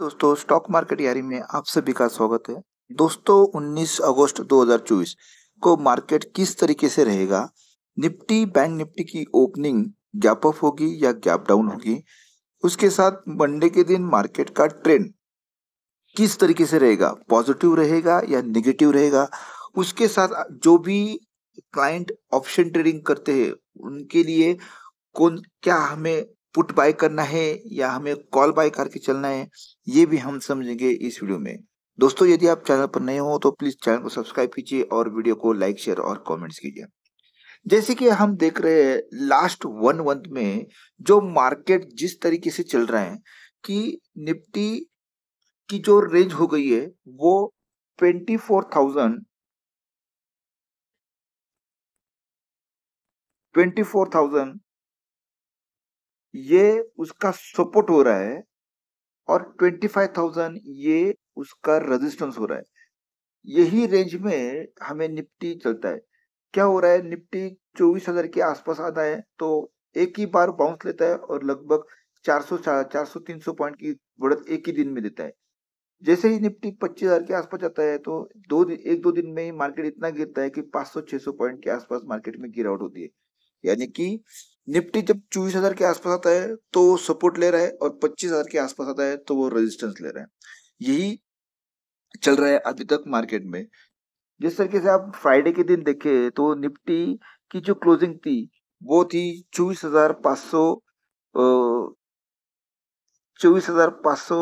दोस्तों stock market यारी में आप सभी का स्वागत है दोस्तों 19 अगस्त 2024 को मार्केट किस तरीके से रहेगा निफ्टी बैंक निफ्टी की ओपनिंग गैप अप होगी या गैप डाउन होगी उसके साथ मंडे के दिन मार्केट का ट्रेंड किस तरीके से रहेगा पॉजिटिव रहेगा या निगेटिव रहेगा उसके साथ जो भी क्लाइंट ऑप्शन ट्रेडिंग करते हैं उनके लिए कौन क्या हमें पुट बाय करना है या हमें कॉल बाय करके चलना है ये भी हम समझेंगे इस वीडियो में दोस्तों यदि आप चैनल पर नए हो तो प्लीज चैनल को सब्सक्राइब कीजिए और वीडियो को लाइक शेयर और कमेंट्स कीजिए जैसे कि हम देख रहे हैं लास्ट वन मंथ में जो मार्केट जिस तरीके से चल रहा है कि निफ्टी की जो रेंज हो गई है वो twenty four thousand twenty four thousand ये उसका सपोर्ट हो रहा है और 25,000 ये उसका रेजिस्टेंस हो रहा है यही रेंज में हमें निफ्टी चलता है क्या हो रहा है निफ्टी 24,000 के आसपास आता है तो एक ही बार बाउंस लेता है और लगभग 400 400 300 पॉइंट की बढ़त एक ही दिन में देता है जैसे ही निफ्टी 25,000 के आसपास जाता है तो दो एक दो दिन में ही मार्केट इतना गिरता है कि 500-600 पॉइंट के आसपास मार्केट में गिरावट होती है यानी कि निफ्टी जब चौबीस हजार के आसपास आता है तो वो सपोर्ट ले रहा है और पच्चीस हजार के आसपास आता है तो वो रेजिस्टेंस ले रहा है यही चल रहा है अभी तक मार्केट में जिस तरीके से आप फ्राइडे के दिन देखे तो निफ्टी की जो क्लोजिंग थी वो थी चौबीस हजार पाँच सौ चौबीस हजार पाँच सौ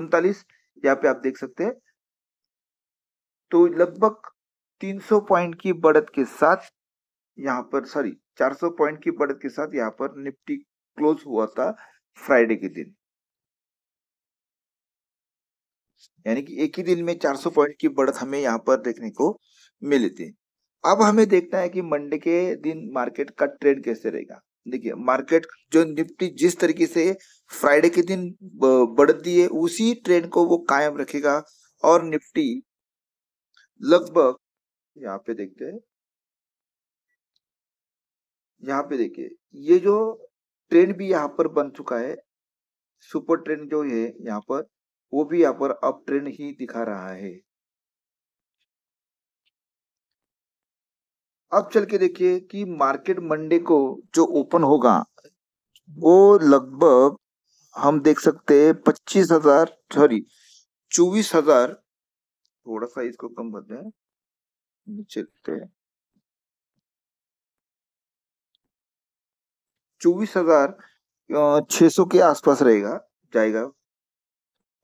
उनतालीस यहाँ पे आप देख सकते हैं तो लगभग 300 पॉइंट की बढ़त के साथ यहाँ पर सॉरी 400 पॉइंट की बढ़त के साथ यहाँ पर निफ्टी क्लोज हुआ था फ्राइडे के दिन यानी कि एक ही दिन में 400 पॉइंट की बढ़त हमें यहाँ पर देखने को मिली थी अब हमें देखना है कि मंडे के दिन मार्केट का ट्रेंड कैसे रहेगा देखिए मार्केट जो निफ्टी जिस तरीके से फ्राइडे के दिन बढ़ है उसी ट्रेंड को वो कायम रखेगा और निफ्टी लगभग यहाँ पे देखते हैं यहाँ पे देखिए ये जो ट्रेन भी यहाँ पर बन चुका है सुपर ट्रेन जो है यहाँ पर वो भी यहाँ पर अब ट्रेन ही दिखा रहा है अब चल के देखिए कि मार्केट मंडे को जो ओपन होगा वो लगभग हम देख सकते हैं पच्चीस हजार सॉरी चौबीस हजार थोड़ा सा इसको कम करते हैं नीचे हैं चौबीस हजार छः सौ के आसपास रहेगा जाएगा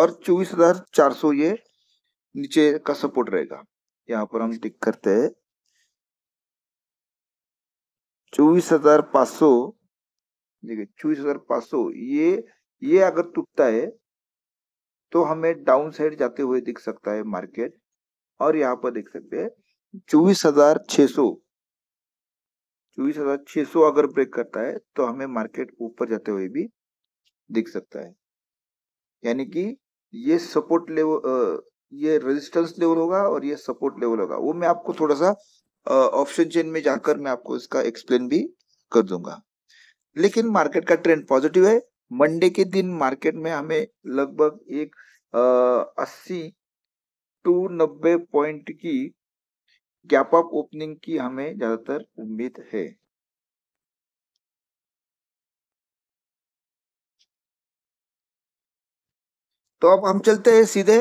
और चौबीस हजार चार सौ ये नीचे का सपोर्ट रहेगा यहाँ पर हम टिक करते हैं चौबीस हजार पाँच सौ देखिए चौबीस हजार पाँच सौ ये ये अगर टूटता है तो हमें डाउन साइड जाते हुए दिख सकता है मार्केट और यहाँ पर देख सकते हैं चौबीस हजार छह सौ चौबीस हजार छह सौ अगर ब्रेक करता है तो हमें मार्केट ऊपर जाते हुए भी दिख सकता है यानी कि ये सपोर्ट लेवल ये रेजिस्टेंस लेवल होगा और ये सपोर्ट लेवल होगा वो मैं आपको थोड़ा सा ऑप्शन चेन में जाकर मैं आपको इसका एक्सप्लेन भी कर दूंगा लेकिन मार्केट का ट्रेंड पॉजिटिव है मंडे के दिन मार्केट में हमें लगभग एक अस्सी टू नब्बे पॉइंट की गैप अप ओपनिंग की हमें ज्यादातर उम्मीद है तो अब हम चलते हैं सीधे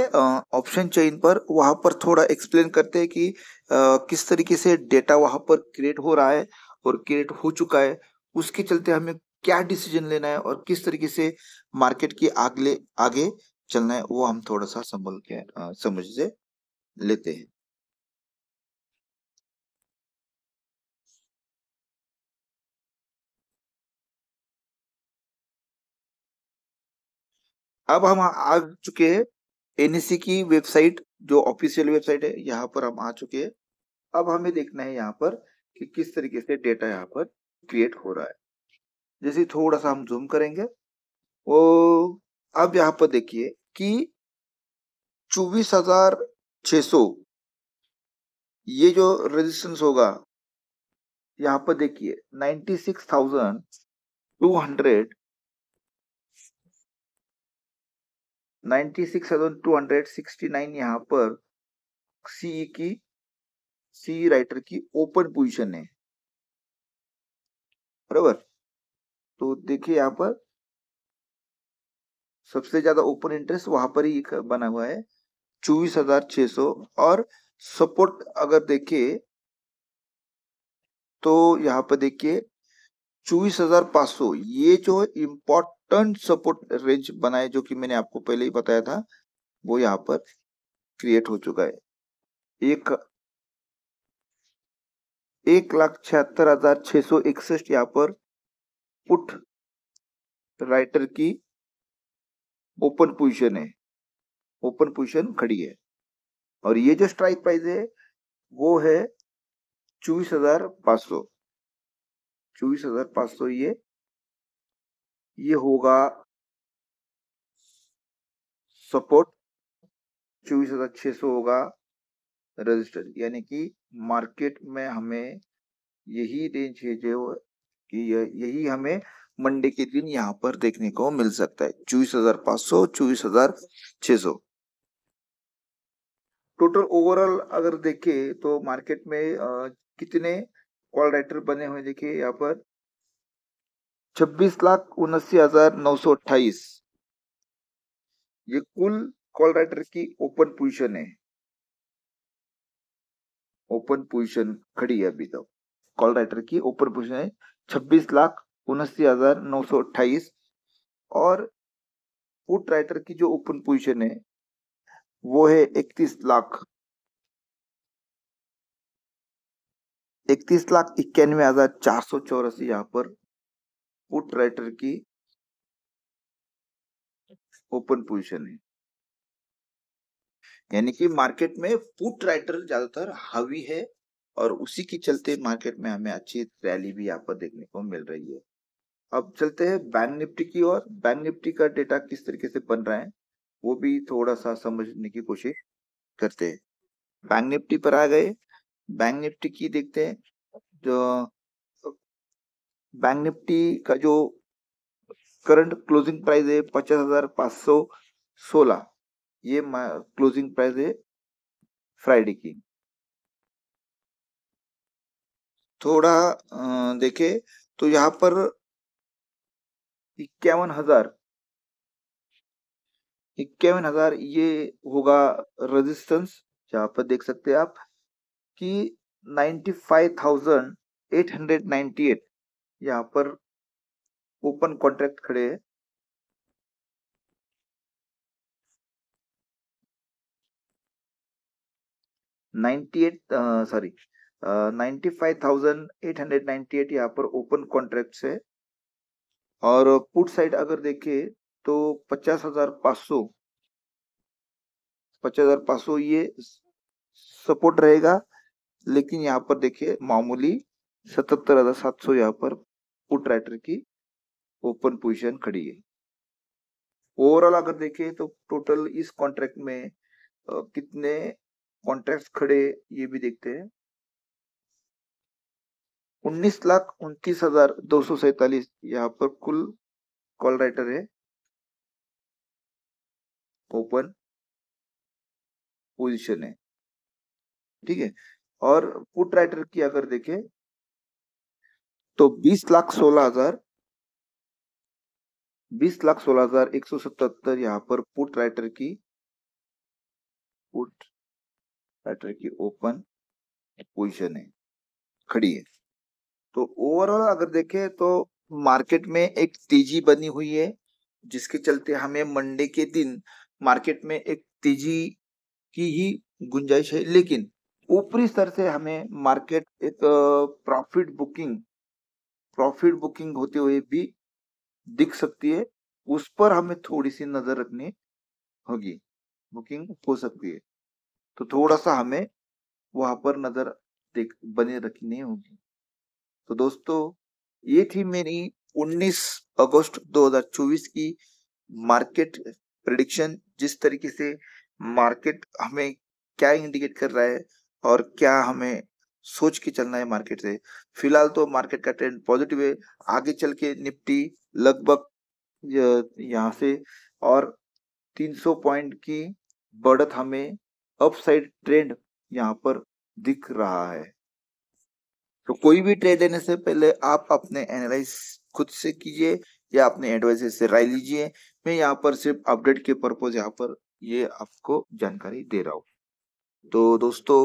ऑप्शन चेन पर वहां पर थोड़ा एक्सप्लेन करते हैं कि आ, किस तरीके से डेटा वहां पर क्रिएट हो रहा है और क्रिएट हो चुका है उसके चलते हमें क्या डिसीजन लेना है और किस तरीके से मार्केट के आगे आगे चलना है वो हम थोड़ा सा संभल के समझ से लेते हैं अब हम आ चुके हैं एनएससी e की वेबसाइट जो ऑफिशियल वेबसाइट है यहाँ पर हम आ चुके हैं अब हमें देखना है यहाँ पर कि किस तरीके से डेटा यहाँ पर क्रिएट हो रहा है जैसे थोड़ा सा हम जूम करेंगे वो अब यहाँ पर देखिए कि चौबीस हजार छ सौ ये जो रेजिस्टेंस होगा यहाँ पर देखिए ninety six thousand two hundred 96,269 यहां टू हंड्रेड सिक्सटी नाइन पर सीई की सीई राइटर की ओपन पोजीशन है बराबर तो देखिए यहां पर सबसे ज्यादा ओपन इंटरेस्ट वहां पर ही बना हुआ है चौबीस हजार छह सौ और सपोर्ट अगर देखिए तो यहां पर देखिए चौबीस हजार पांच सौ ये जो इम्पोर्टेंट सपोर्ट रेंज बनाए जो कि मैंने आपको पहले ही बताया था वो यहाँ पर क्रिएट हो चुका है एक एक लाख छिहत्तर हजार छह सौ इकसठ यहाँ पर पुट राइटर की ओपन पोजीशन है ओपन पोजीशन खड़ी है और ये जो स्ट्राइक प्राइस है वो है चौबीस हजार पांच सौ चौबीस हजार पाँच सौ ये ये होगा सपोर्ट चौबीस हजार छः सौ होगा रजिस्टर यानी कि मार्केट में हमें यही रेंज है जो कि यही हमें मंडे के दिन यहाँ पर देखने को मिल सकता है चौबीस हजार पाँच सौ चौबीस हजार छः सौ टोटल ओवरऑल अगर देखें तो मार्केट में कितने कॉल राइटर बने हुए देखिए यहाँ पर छब्बीस लाख उन्नासी हजार नौ सौ अट्ठाईस ये कुल कॉल राइटर की ओपन पोजीशन है ओपन पोजीशन खड़ी है अभी तक तो। कॉल राइटर की ओपन पोजीशन है छब्बीस लाख उन्नासी हजार नौ सौ अट्ठाईस और पुट राइटर की जो ओपन पोजीशन है वो है इकतीस लाख इकतीस लाख इक्यानवे हजार चार सौ चौरासी यहाँ पर पुट राइटर की ओपन पोजीशन है यानी कि मार्केट में पुट राइटर ज्यादातर हावी है और उसी के चलते मार्केट में हमें अच्छी रैली भी यहाँ पर देखने को मिल रही है अब चलते हैं बैंक निफ्टी की ओर बैंक निफ्टी का डेटा किस तरीके से बन रहा है वो भी थोड़ा सा समझने की कोशिश करते हैं बैंक निफ्टी पर आ गए बैंक निफ्टी की देखते हैं तो बैंक निफ्टी का जो करंट क्लोजिंग प्राइस है पचास हजार पाँच सौ सोलह ये क्लोजिंग प्राइस है फ्राइडे की थोड़ा देखे तो यहाँ पर इक्यावन हजार इक्यावन हजार ये होगा रेजिस्टेंस यहाँ पर देख सकते हैं आप कि 95,898 यहां पर ओपन कॉन्ट्रैक्ट खड़े हैं ninety eight sorry ninety five thousand eight hundred ninety eight यहाँ पर ओपन कॉन्ट्रैक्ट है और पुट साइड अगर देखें तो पचास हजार पाँच सौ पचास हजार पाँच सौ ये सपोर्ट रहेगा लेकिन यहाँ पर देखिए मामूली सतहत्तर हजार सात सौ यहाँ पर पुट राइटर की ओपन पोजीशन खड़ी है ओवरऑल अगर देखे तो टोटल इस कॉन्ट्रैक्ट में कितने कॉन्ट्रैक्ट खड़े ये भी देखते हैं उन्नीस लाख उनतीस हजार दो सौ सैतालीस यहाँ पर कुल कॉल राइटर है ओपन पोजीशन है ठीक है और पुट राइटर की अगर देखें तो बीस लाख सोलह हजार बीस लाख सोलह हजार एक सौ सतहत्तर यहां पर पुट राइटर की पुट राइटर की ओपन पोजीशन है खड़ी है तो ओवरऑल अगर देखें तो मार्केट में एक तेजी बनी हुई है जिसके चलते हमें मंडे के दिन मार्केट में एक तेजी की ही गुंजाइश है लेकिन ऊपरी स्तर से हमें मार्केट एक प्रॉफिट बुकिंग प्रॉफिट बुकिंग होते हुए भी दिख सकती है उस पर हमें थोड़ी सी नजर रखनी होगी बुकिंग हो सकती है तो थोड़ा सा हमें वहां पर नजर देख बने रखनी होगी तो दोस्तों ये थी मेरी 19 अगस्त 2024 की मार्केट प्रिडिक्शन जिस तरीके से मार्केट हमें क्या इंडिकेट कर रहा है और क्या हमें सोच के चलना है मार्केट से फिलहाल तो मार्केट का ट्रेंड पॉजिटिव है आगे चल के निपटी लगभग यहाँ से और 300 पॉइंट की बढ़त हमें अपसाइड ट्रेंड यहाँ पर दिख रहा है तो कोई भी ट्रेड लेने से पहले आप अपने एनालाइज खुद से कीजिए या अपने एडवाइजर से राय लीजिए मैं यहाँ पर सिर्फ अपडेट के पर्पज यहाँ पर ये आपको जानकारी दे रहा हूँ तो दोस्तों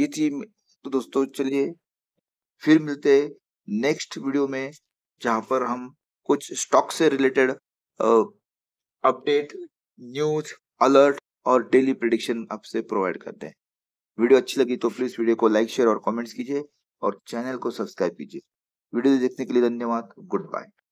ये थी तो दोस्तों चलिए फिर मिलते हैं नेक्स्ट वीडियो में जहां पर हम कुछ स्टॉक से रिलेटेड अपडेट न्यूज अलर्ट और डेली प्रिडिक्शन आपसे प्रोवाइड करते हैं वीडियो अच्छी लगी तो प्लीज वीडियो को लाइक शेयर और कमेंट्स कीजिए और चैनल को सब्सक्राइब कीजिए वीडियो देखने के लिए धन्यवाद गुड बाय